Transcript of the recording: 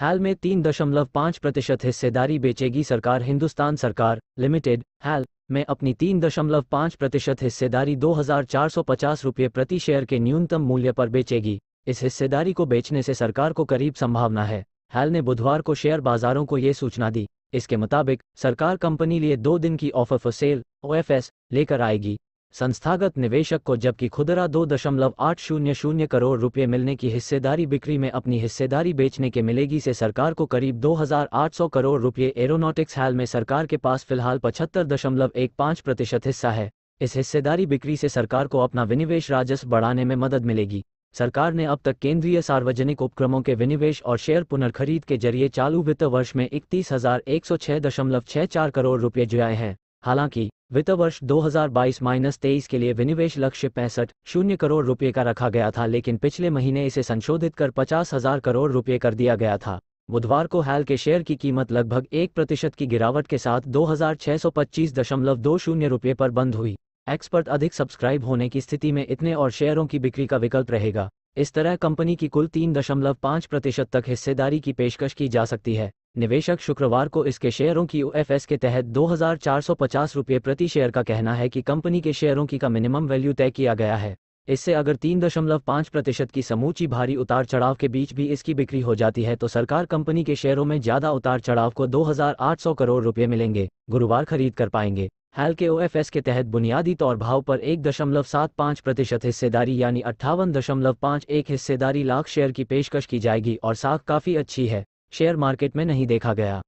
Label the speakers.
Speaker 1: हाल में तीन दशमलव पाँच प्रतिशत हिस्सेदारी बेचेगी सरकार हिंदुस्तान सरकार लिमिटेड हाल में अपनी तीन दशमलव पाँच प्रतिशत हिस्सेदारी दो हजार चार सौ पचास रुपये प्रति शेयर के न्यूनतम मूल्य पर बेचेगी इस हिस्सेदारी को बेचने से सरकार को करीब संभावना है हाल ने बुधवार को शेयर बाजारों को ये सूचना दी इसके मुताबिक सरकार कंपनी लिए दो दिन की ऑफर फॉर सेल ओ लेकर आएगी संस्थागत निवेशक को जबकि खुदरा दो दशमलव आठ शून्य शून्य करोड़ रुपए मिलने की हिस्सेदारी बिक्री में अपनी हिस्सेदारी बेचने के मिलेगी से सरकार को करीब 2,800 करोड़ रुपए एरोनॉटिक्स हाल में सरकार के पास फिलहाल पचहत्तर दशमलव एक पाँच प्रतिशत हिस्सा है इस हिस्सेदारी बिक्री से सरकार को अपना विनिवेश राजस्व बढ़ाने में मदद मिलेगी सरकार ने अब तक केंद्रीय सार्वजनिक उपक्रमों के विनिवेश और शेयर पुनर्खरीद के जरिए चालू वित्त वर्ष में इकतीस करोड़ रुपये जुआए हैं हालांकि वित्त वर्ष 2022 तेईस के लिए विनिवेश लक्ष्य पैंसठ शून्य करोड़ रुपए का रखा गया था लेकिन पिछले महीने इसे संशोधित कर पचास हजार करोड़ रुपए कर दिया गया था बुधवार को हैल के शेयर की कीमत लगभग एक प्रतिशत की गिरावट के साथ दो हजार छह सौ पच्चीस दशमलव दो शून्य रुपये पर बंद हुई एक्सपर्ट अधिक सब्सक्राइब होने की स्थिति में इतने और शेयरों की बिक्री का विकल्प रहेगा इस तरह कंपनी की कुल तीन दशमलव पांच प्रतिशत तक हिस्सेदारी की पेशकश की जा सकती है निवेशक शुक्रवार को इसके शेयरों की यूएफएस के तहत दो रुपये प्रति शेयर का कहना है कि कंपनी के शेयरों की का मिनिमम वैल्यू तय किया गया है इससे अगर 3.5 प्रतिशत की समूची भारी उतार चढ़ाव के बीच भी इसकी बिक्री हो जाती है तो सरकार कंपनी के शेयरों में ज्यादा उतार चढ़ाव को 2,800 करोड़ रुपये मिलेंगे गुरुवार खरीद कर पाएंगे हाल के ओएफएस के तहत बुनियादी तौर भाव पर एक दशमलव सात पाँच प्रतिशत हिस्सेदारी यानी अट्ठावन दशमलव पाँच एक हिस्सेदारी लाख शेयर की पेशकश की जाएगी और साख काफ़ी अच्छी है शेयर मार्केट में नहीं देखा गया